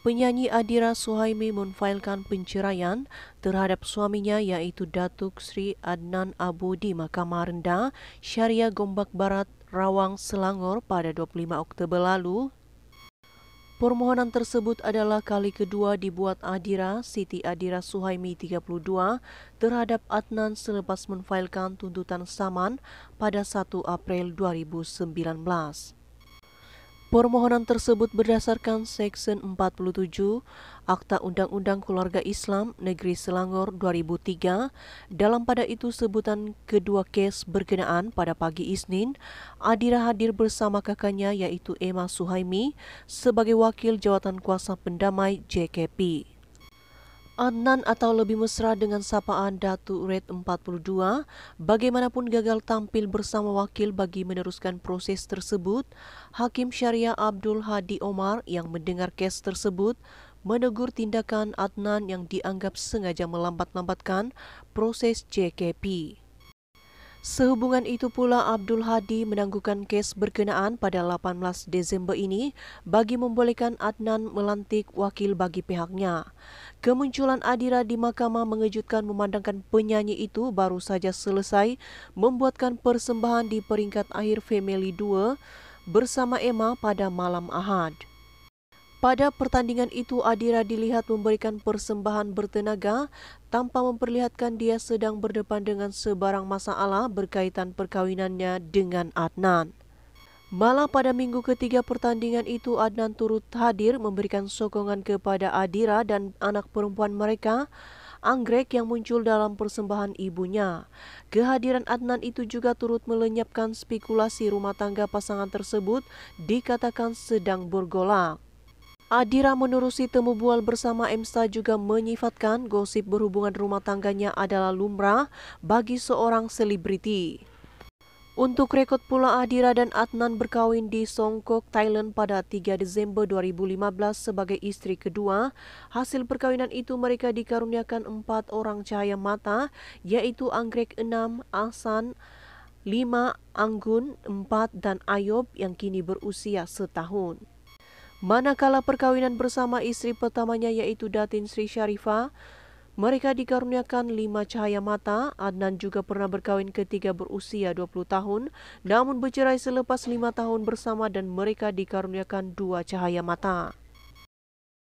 Penyanyi Adira Suhaimi memfailkan penceraian terhadap suaminya yaitu Datuk Sri Adnan Abu di Mahkamah Rendah Syariah Gombak Barat, Rawang, Selangor pada 25 Oktober lalu. Permohonan tersebut adalah kali kedua dibuat Adira, Siti Adira Suhaimi 32, terhadap Adnan selepas memfailkan tuntutan saman pada 1 April 2019. Permohonan tersebut berdasarkan seksen 47 Akta Undang-Undang Keluarga Islam Negeri Selangor 2003. Dalam pada itu sebutan kedua kes berkenaan pada pagi Isnin, Adira hadir bersama kakaknya yaitu Emma Suhaimi sebagai wakil jawatan kuasa pendamai JKP. Adnan atau lebih mesra dengan sapaan Datu Red 42, bagaimanapun gagal tampil bersama wakil bagi meneruskan proses tersebut, Hakim Syariah Abdul Hadi Omar yang mendengar kes tersebut menegur tindakan Adnan yang dianggap sengaja melambat-lambatkan proses JKP. Sehubungan itu pula Abdul Hadi menangguhkan kes berkenaan pada 18 Disember ini bagi membolehkan Adnan melantik wakil bagi pihaknya. Kemunculan Adira di mahkamah mengejutkan memandangkan penyanyi itu baru saja selesai membuatkan persembahan di peringkat akhir Family 2 bersama Emma pada malam Ahad. Pada pertandingan itu Adira dilihat memberikan persembahan bertenaga tanpa memperlihatkan dia sedang berdepan dengan sebarang masalah berkaitan perkawinannya dengan Adnan. Malah pada minggu ketiga pertandingan itu Adnan turut hadir memberikan sokongan kepada Adira dan anak perempuan mereka anggrek yang muncul dalam persembahan ibunya. Kehadiran Adnan itu juga turut melenyapkan spekulasi rumah tangga pasangan tersebut dikatakan sedang bergolak. Adira menerusi temu bual bersama Emsa juga menyifatkan gosip berhubungan rumah tangganya adalah lumrah bagi seorang selebriti. Untuk rekod pula Adira dan Adnan berkawin di Songkok, Thailand pada 3 Desember 2015 sebagai istri kedua. Hasil perkawinan itu mereka dikaruniakan empat orang cahaya mata, yaitu Anggrek 6, Asan, 5, Anggun, 4, dan Ayob yang kini berusia setahun. Manakala perkawinan bersama istri pertamanya yaitu Datin Sri Syarifah, mereka dikaruniakan lima cahaya mata. Adnan juga pernah berkawin ketika berusia 20 tahun, namun bercerai selepas lima tahun bersama dan mereka dikaruniakan dua cahaya mata.